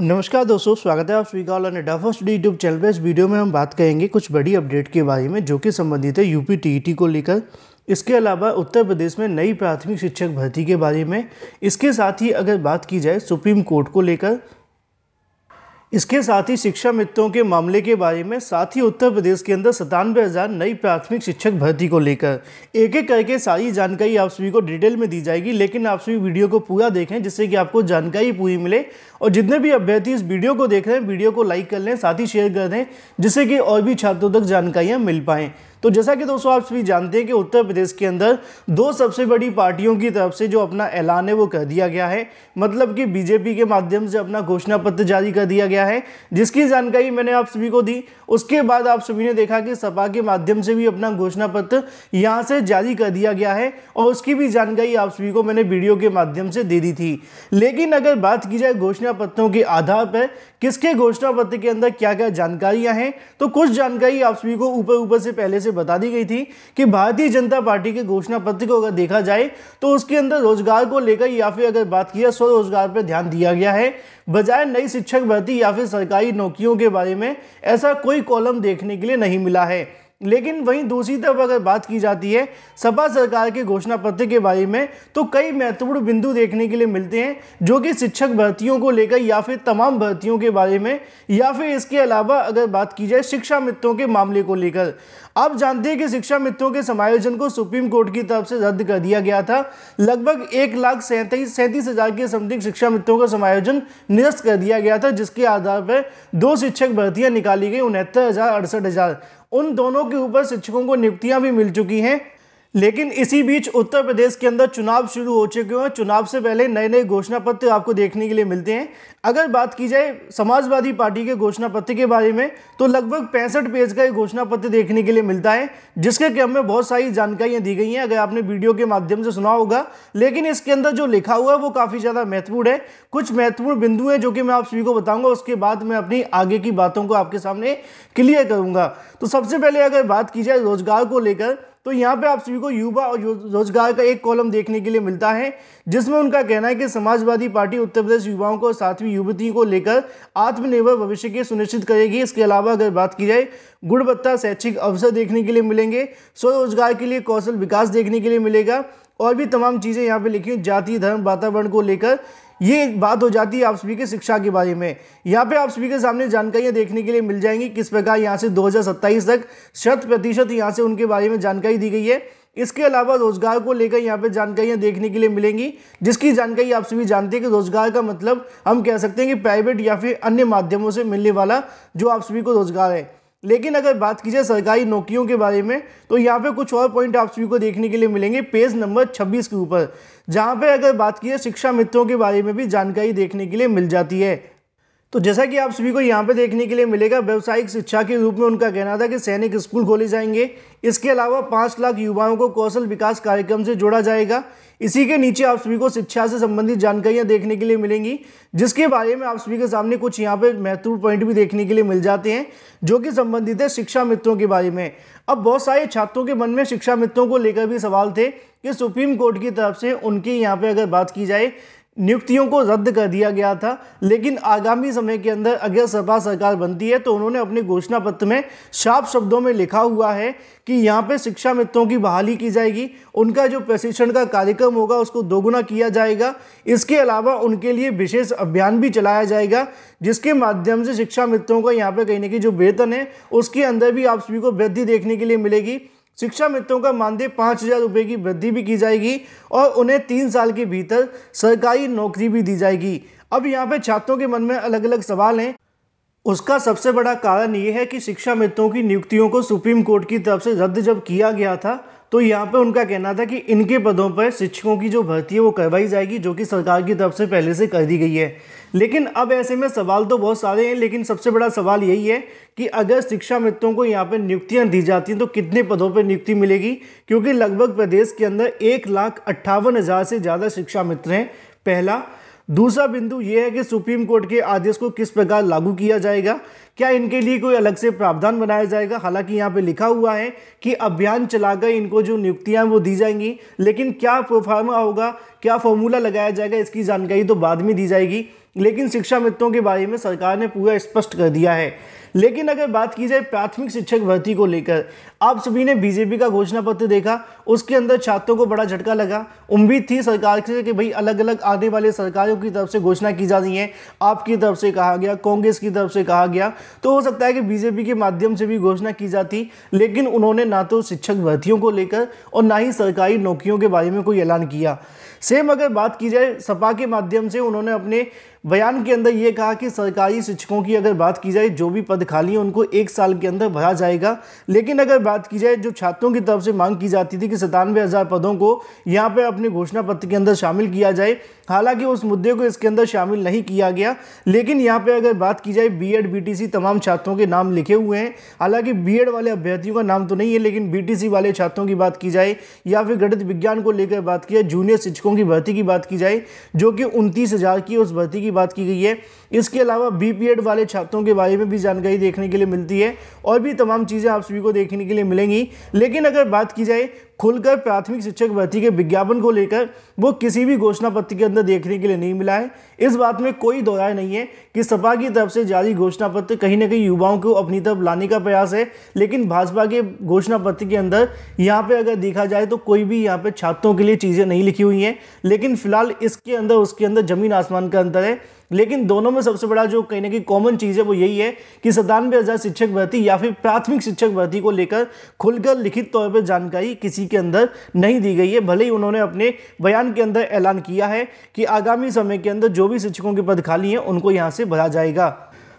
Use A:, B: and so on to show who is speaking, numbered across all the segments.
A: नमस्कार दोस्तों स्वागत है आप स्वीकार का ऑल यूट्यूब चैनल पर इस वीडियो में हम बात करेंगे कुछ बड़ी अपडेट के बारे में जो कि संबंधित है यूपी टीईटी e e को लेकर इसके अलावा उत्तर प्रदेश में नई प्राथमिक शिक्षक भर्ती के बारे में इसके साथ ही अगर बात की जाए सुप्रीम कोर्ट को लेकर इसके साथ ही शिक्षा मित्रों के मामले के बारे में साथ ही उत्तर प्रदेश के अंदर सतानवे हज़ार नई प्राथमिक शिक्षक भर्ती को लेकर एक एक करके सारी जानकारी आप सभी को डिटेल में दी जाएगी लेकिन आप सभी वीडियो को पूरा देखें जिससे कि आपको जानकारी पूरी मिले और जितने भी अभ्यर्थी इस वीडियो को देख रहे हैं वीडियो को लाइक कर लें साथ ही शेयर कर दें जिससे कि और भी छात्रों तक जानकारियाँ मिल पाएँ तो जैसा कि दोस्तों आप सभी जानते हैं कि उत्तर प्रदेश के अंदर दो सबसे बड़ी पार्टियों की तरफ से जो अपना ऐलान है वो कर दिया गया है मतलब कि बीजेपी के माध्यम से अपना घोषणा पत्र जारी कर दिया गया है जिसकी जानकारी मैंने आप सभी को दी उसके बाद आप सभी ने देखा कि सपा के माध्यम से भी अपना घोषणा पत्र यहाँ से जारी कर दिया गया है और उसकी भी जानकारी आप सभी को मैंने वीडियो के माध्यम से दे दी थी लेकिन अगर बात की जाए घोषणा पत्रों के आधार पर किसके घोषणा पत्र के अंदर क्या क्या जानकारियां हैं तो कुछ जानकारी आप सभी को ऊपर ऊपर से पहले से बता दी गई थी कि भारतीय जनता पार्टी के घोषणा पत्र को अगर देखा जाए तो उसके अंदर रोजगार को लेकर या फिर अगर बात किया स्वरोजगार पर ध्यान दिया गया है बजाय नई शिक्षक भर्ती या फिर सरकारी नौकरियों के बारे में ऐसा कोई कॉलम देखने के लिए नहीं मिला है लेकिन वहीं दूसरी तरफ अगर बात की जाती है सपा सरकार के घोषणा पत्र के बारे में तो कई महत्वपूर्ण बिंदु देखने के लिए मिलते हैं जो कि शिक्षक भर्तियों को लेकर या फिर तमाम भर्तियों के बारे में या फिर इसके अलावा अगर बात की जाए शिक्षा मित्रों के मामले को लेकर आप जानते हैं कि शिक्षा मित्रों के समायोजन को सुप्रीम कोर्ट की तरफ से रद्द कर दिया गया था लगभग एक लाख सैंतीस सैंतीस हज़ार के समथिंग शिक्षा मित्रों का समायोजन निरस्त कर दिया गया था जिसके आधार पर दो शिक्षक भर्तियां निकाली गई उनहत्तर हज़ार अड़सठ हज़ार उन दोनों के ऊपर शिक्षकों को नियुक्तियां भी मिल चुकी हैं लेकिन इसी बीच उत्तर प्रदेश के अंदर चुनाव शुरू हो चुके हैं चुनाव से पहले नए नए घोषणा पत्र आपको देखने के लिए मिलते हैं अगर बात की जाए समाजवादी पार्टी के घोषणा पत्र के बारे में तो लगभग पैंसठ पेज का एक घोषणा पत्र देखने के लिए मिलता है जिसके क्रम में बहुत सारी जानकारियां दी गई हैं अगर आपने वीडियो के माध्यम से सुना होगा लेकिन इसके अंदर जो लिखा हुआ है वो काफ़ी ज़्यादा महत्वपूर्ण है कुछ महत्वपूर्ण बिंदु हैं जो कि मैं आप सभी को बताऊँगा उसके बाद मैं अपनी आगे की बातों को आपके सामने क्लियर करूँगा तो सबसे पहले अगर बात की जाए रोजगार को लेकर तो यहाँ पे आप सभी को युवा और रोजगार का एक कॉलम देखने के लिए मिलता है जिसमें उनका कहना है कि समाजवादी पार्टी उत्तर प्रदेश युवाओं को साथवी युवती को लेकर आत्मनिर्भर भविष्य की सुनिश्चित करेगी इसके अलावा अगर बात की जाए गुणवत्ता शैक्षिक अवसर देखने के लिए मिलेंगे स्वरोजगार के लिए कौशल विकास देखने के लिए मिलेगा और भी तमाम चीज़ें यहाँ पे लिखी जाति धर्म वातावरण को लेकर ये बात हो जाती है आप सभी के शिक्षा के बारे में यहाँ पे आप सभी के सामने जानकारियाँ देखने के लिए मिल जाएंगी किस प्रकार यहाँ से 2027 तक शत प्रतिशत यहाँ से उनके बारे में जानकारी दी गई है इसके अलावा रोजगार को लेकर यहाँ पे जानकारियाँ देखने के लिए मिलेंगी जिसकी जानकारी आप सभी जानते हैं कि रोजगार का मतलब हम कह सकते हैं कि प्राइवेट या फिर अन्य माध्यमों से मिलने वाला जो आप सभी को रोजगार है लेकिन अगर बात की जाए सरकारी नौकरियों के बारे में तो यहाँ पे कुछ और पॉइंट आप सभी को देखने के लिए मिलेंगे पेज नंबर 26 के ऊपर जहाँ पे अगर बात की जाए शिक्षा मित्रों के बारे में भी जानकारी देखने के लिए मिल जाती है तो जैसा कि आप सभी को यहाँ पे देखने के लिए मिलेगा व्यावसायिक शिक्षा के रूप में उनका कहना था कि सैनिक स्कूल खोले जाएंगे इसके अलावा पाँच लाख युवाओं को कौशल विकास कार्यक्रम से जोड़ा जाएगा इसी के नीचे आप सभी को शिक्षा से संबंधित जानकारियां देखने के लिए मिलेंगी जिसके बारे में आप सभी के सामने कुछ यहाँ पे महत्वपूर्ण पॉइंट भी देखने के लिए मिल जाते हैं जो कि संबंधित है शिक्षा मित्रों के बारे में अब बहुत सारे छात्रों के मन में शिक्षा मित्रों को लेकर भी सवाल थे कि सुप्रीम कोर्ट की तरफ से उनकी यहाँ पे अगर बात की जाए नियुक्तियों को रद्द कर दिया गया था लेकिन आगामी समय के अंदर अगर सपा सरकार बनती है तो उन्होंने अपने घोषणा पत्र में साफ शब्दों में लिखा हुआ है कि यहाँ पे शिक्षा मित्रों की बहाली की जाएगी उनका जो प्रशिक्षण का कार्यक्रम होगा उसको दोगुना किया जाएगा इसके अलावा उनके लिए विशेष अभियान भी चलाया जाएगा जिसके माध्यम से शिक्षा मित्रों का यहाँ पर कहीं ना जो वेतन है उसके अंदर भी आप सभी को वृद्धि देखने के लिए मिलेगी शिक्षा मित्रों का मानदेय पाँच हज़ार रुपये की वृद्धि भी की जाएगी और उन्हें तीन साल के भीतर सरकारी नौकरी भी दी जाएगी अब यहाँ पे छात्रों के मन में अलग अलग सवाल हैं उसका सबसे बड़ा कारण ये है कि शिक्षा मित्रों की नियुक्तियों को सुप्रीम कोर्ट की तरफ से रद्द जब किया गया था तो यहाँ पे उनका कहना था कि इनके पदों पर शिक्षकों की जो भर्ती है वो करवाई जाएगी जो कि सरकार की तरफ से पहले से कर दी गई है लेकिन अब ऐसे में सवाल तो बहुत सारे हैं लेकिन सबसे बड़ा सवाल यही है कि अगर शिक्षा मित्रों को यहाँ पर नियुक्तियाँ दी जाती हैं तो कितने पदों पर नियुक्ति मिलेगी क्योंकि लगभग प्रदेश के अंदर एक लाख अट्ठावन हज़ार से ज़्यादा शिक्षा मित्र हैं पहला दूसरा बिंदु यह है कि सुप्रीम कोर्ट के आदेश को किस प्रकार लागू किया जाएगा क्या इनके लिए कोई अलग से प्रावधान बनाया जाएगा हालांकि यहाँ पे लिखा हुआ है कि अभियान चलाकर इनको जो नियुक्तियाँ वो दी जाएंगी लेकिन क्या प्रोफार्मा होगा क्या फॉर्मूला लगाया जाएगा इसकी जानकारी तो बाद में दी जाएगी लेकिन शिक्षा मित्रों के बारे में सरकार ने पूरा स्पष्ट कर दिया है लेकिन अगर बात की जाए प्राथमिक शिक्षक भर्ती को लेकर आप सभी ने बीजेपी का घोषणा पत्र देखा उसके अंदर छात्रों को बड़ा झटका लगा उम्मीद थी सरकार से कि भाई अलग अलग आने वाले सरकारों की तरफ से घोषणा की जा रही है आपकी तरफ से कहा गया कांग्रेस की तरफ से कहा गया तो हो सकता है कि बीजेपी के माध्यम से भी घोषणा की जाती लेकिन उन्होंने ना तो शिक्षक भर्तियों को लेकर और ना ही सरकारी नौकरियों के बारे में कोई ऐलान किया सेम अगर बात की जाए सपा के माध्यम से उन्होंने अपने बयान के अंदर ये कहा कि सरकारी शिक्षकों की अगर बात की जाए जो भी पद खाली हैं उनको एक साल के अंदर भरा जाएगा लेकिन अगर बात की जाए जो छात्रों की तरफ से मांग की जाती थी कि सतानवे हज़ार पदों को यहाँ पर अपने घोषणा पत्र के अंदर शामिल किया जाए हालांकि उस मुद्दे को इसके अंदर शामिल नहीं किया गया लेकिन यहाँ पर अगर बात की जाए B Ed B T C तमाम छात्रों के नाम लिखे हुए हैं हालांकि बी एड वाले अभ्यर्थियों का नाम तो नहीं है लेकिन बी टी सी वाले छात्रों की बात की जाए या फिर गणित विज्ञान को लेकर बात की जाए जूनियर शिक्षकों की भर्ती की बात की जाए जो कि उनतीस हज़ार की उस भर्ती की बात की गई है इसके अलावा बी वाले छात्रों के बारे में भी जानकारी देखने के लिए मिलती है और भी तमाम चीज़ें आप सभी को देखने के लिए मिलेंगी लेकिन अगर बात की जाए खुलकर प्राथमिक शिक्षक भर्ती के विज्ञापन को लेकर वो किसी भी घोषणा पत्र के अंदर देखने के लिए नहीं मिला है इस बात में कोई दोराय नहीं है कि सपा की तरफ से जारी घोषणा पत्र कहीं ना कहीं युवाओं को अपनी तरफ लाने का प्रयास है लेकिन भाजपा के घोषणा पत्र के अंदर यहाँ पर अगर देखा जाए तो कोई भी यहाँ पर छात्रों के लिए चीज़ें नहीं लिखी हुई हैं लेकिन फिलहाल इसके अंदर उसके अंदर ज़मीन आसमान का अंतर है लेकिन दोनों में सबसे बड़ा जो कहीं ना कहीं कॉमन चीज़ है वो यही है कि सतानवे हज़ार शिक्षक भर्ती या फिर प्राथमिक शिक्षक भर्ती को लेकर खुलकर लिखित तौर पर जानकारी किसी के अंदर नहीं दी गई है भले ही उन्होंने अपने बयान के अंदर ऐलान किया है कि आगामी समय के अंदर जो भी शिक्षकों के पद खाली हैं उनको यहाँ से भरा जाएगा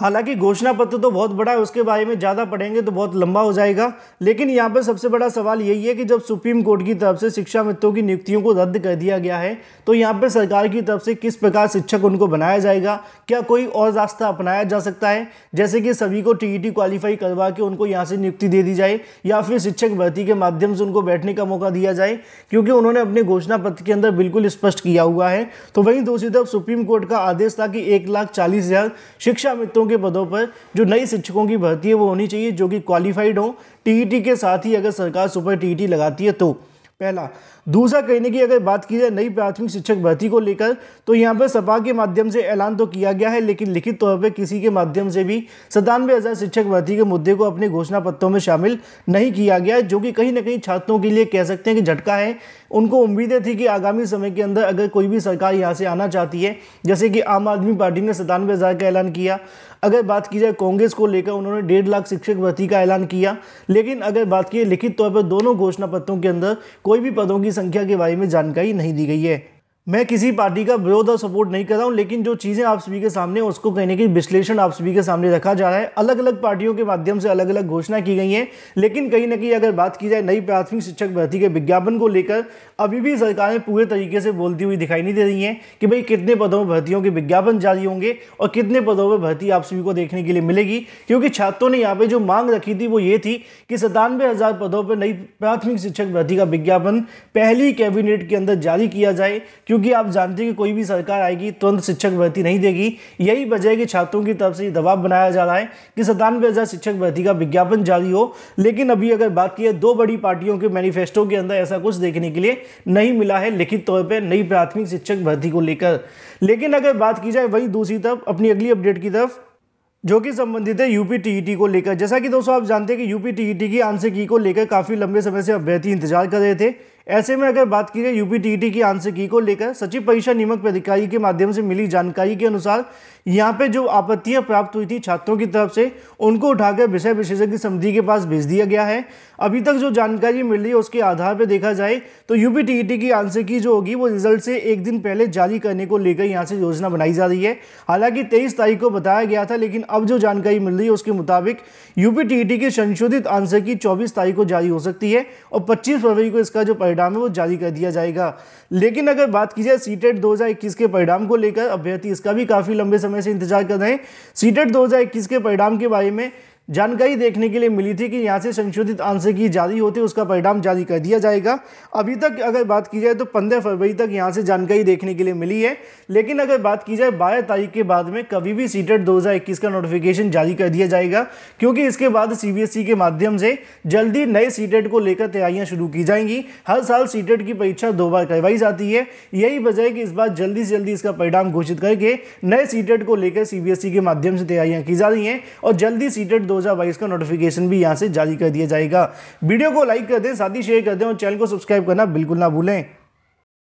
A: हालांकि घोषणा पत्र तो बहुत बड़ा है उसके बारे में ज़्यादा पढ़ेंगे तो बहुत लंबा हो जाएगा लेकिन यहाँ पर सबसे बड़ा सवाल यही है कि जब सुप्रीम कोर्ट की तरफ से शिक्षा मित्रों की नियुक्तियों को रद्द कर दिया गया है तो यहाँ पर सरकार की तरफ से किस प्रकार शिक्षक उनको बनाया जाएगा क्या कोई और रास्ता अपनाया जा सकता है जैसे कि सभी को टी क्वालिफाई e करवा के उनको यहाँ से नियुक्ति दे दी जाए या फिर शिक्षक भर्ती के माध्यम से उनको बैठने का मौका दिया जाए क्योंकि उन्होंने अपने घोषणा पत्र के अंदर बिल्कुल स्पष्ट किया हुआ है तो वहीं दूसरी तरफ सुप्रीम कोर्ट का आदेश था कि एक लाख चालीस हज़ार शिक्षा मित्रों शिक्षकों के पदों पर जो नई शिक्षकों की भर्ती है वो होनी चाहिए जो कि क्वालिफाइड हों टीईटी e के साथ ही अगर सरकार सुपर टीईटी e लगाती है तो पहला दूसरा कहने की अगर बात की जाए नई प्राथमिक शिक्षक भर्ती को लेकर तो यहाँ पर सपा के माध्यम से ऐलान तो किया गया है लेकिन लिखित तौर पर किसी के माध्यम से भी सतानवे हज़ार शिक्षक भर्ती के मुद्दे को अपने घोषणा पत्रों में शामिल नहीं किया गया जो कि कहीं ना कहीं छात्रों के लिए कह सकते हैं कि झटका है उनको उम्मीदें थी कि आगामी समय के अंदर अगर कोई भी सरकार यहाँ से आना चाहती है जैसे कि आम आदमी पार्टी ने सतानवे हज़ार का ऐलान किया अगर बात की जाए कांग्रेस को लेकर उन्होंने डेढ़ लाख शिक्षक भर्ती का ऐलान किया लेकिन अगर बात की लिखित तौर पर दोनों घोषणा पत्रों के अंदर कोई भी पदों की संख्या के बारे में जानकारी नहीं दी गई है मैं किसी पार्टी का विरोध और सपोर्ट नहीं कर रहा हूँ लेकिन जो चीज़ें आप सभी के सामने उसको कहने की विश्लेषण आप सभी के सामने रखा जा रहा है अलग अलग पार्टियों के माध्यम से अलग अलग घोषणा की गई है लेकिन कहीं ना कहीं अगर बात की जाए नई प्राथमिक शिक्षक भर्ती के विज्ञापन को लेकर अभी भी सरकारें पूरे तरीके से बोलती हुई दिखाई नहीं दे रही हैं कि भाई कितने पदों में भर्तियों के विज्ञापन जारी होंगे और कितने पदों पर भर्ती आप सभी को देखने के लिए मिलेगी क्योंकि छात्रों ने यहाँ पर जो मांग रखी थी वो ये थी कि सतानवे हज़ार पदों पर नई प्राथमिक शिक्षक भर्ती का विज्ञापन पहली कैबिनेट के अंदर जारी किया जाए क्योंकि क्योंकि आप जानते हैं कि कोई भी सरकार आएगी तुरंत शिक्षक भर्ती नहीं देगी यही वजह है कि छात्रों की तरफ से दबाव बनाया जा रहा है कि सतानवे हज़ार शिक्षक भर्ती का विज्ञापन जारी हो लेकिन अभी अगर बात की है दो बड़ी पार्टियों के मैनिफेस्टो के अंदर ऐसा कुछ देखने के लिए नहीं मिला है लिखित तौर पर नई प्राथमिक शिक्षक भर्ती को लेकर लेकिन अगर बात की जाए वही दूसरी तरफ अपनी अगली अपडेट की तरफ जो कि संबंधित है यूपी टीईटी को लेकर जैसा कि दोस्तों आप जानते हैं कि यूपी टीईटी की आंसर की को लेकर काफ़ी लंबे समय से अभ्यर्थी इंतजार कर रहे थे ऐसे में अगर बात की जाए यूपी e की आंसर की को लेकर सचिव परीक्षा नियमक प्राधिकारी के माध्यम से मिली जानकारी के अनुसार यहाँ पे जो आपत्तियां प्राप्त हुई थी छात्रों की तरफ से उनको उठाकर विषय विशेषज्ञ समिति के पास भेज दिया गया है अभी तक जो जानकारी मिल रही है उसके आधार पर देखा जाए तो यूपी e की आंसर की जो होगी वो रिजल्ट से एक दिन पहले जारी करने को लेकर यहाँ से योजना बनाई जा रही है हालांकि तेईस तारीख को बताया गया था लेकिन अब जो जानकारी मिल रही है उसके मुताबिक यूपी e के संशोधित आंसर की चौबीस तारीख को जारी हो सकती है और पच्चीस फरवरी को इसका जो परिणाम है वो जारी कर दिया जाएगा लेकिन अगर बात की जाए सीटेट 2021 के परिणाम को लेकर अभ्यर्थी इसका भी काफ़ी लंबे समय से इंतजार कर रहे हैं सीटेट 2021 के परिणाम के बारे में जानकारी देखने के लिए मिली थी कि यहाँ से संशोधित आंसर की जारी होती है उसका परिणाम जारी कर दिया जाएगा अभी तक अगर बात की जाए तो 15 फरवरी तक यहाँ से जानकारी देखने के लिए मिली है लेकिन अगर बात की जाए बारह तारीख के बाद में कभी भी सीटेट 2021 का नोटिफिकेशन जारी कर दिया जाएगा क्योंकि इसके बाद सी e के माध्यम से जल्दी नए सीटेट को लेकर तैयारियाँ शुरू की जाएंगी हर साल सीटेट की परीक्षा दो बार करवाई जाती है यही वजह है कि इस बार जल्दी से जल्दी इसका परिणाम घोषित करके नए सीटेट को लेकर सी e के माध्यम से तैयारियाँ की जा रही हैं और जल्दी सीटेट 2022 का नोटिफिकेशन भी यहाँ से जारी कर दिया जाएगा वीडियो को लाइक कर दें साथ ही शेयर कर दें और चैनल को सब्सक्राइब करना बिल्कुल ना भूलें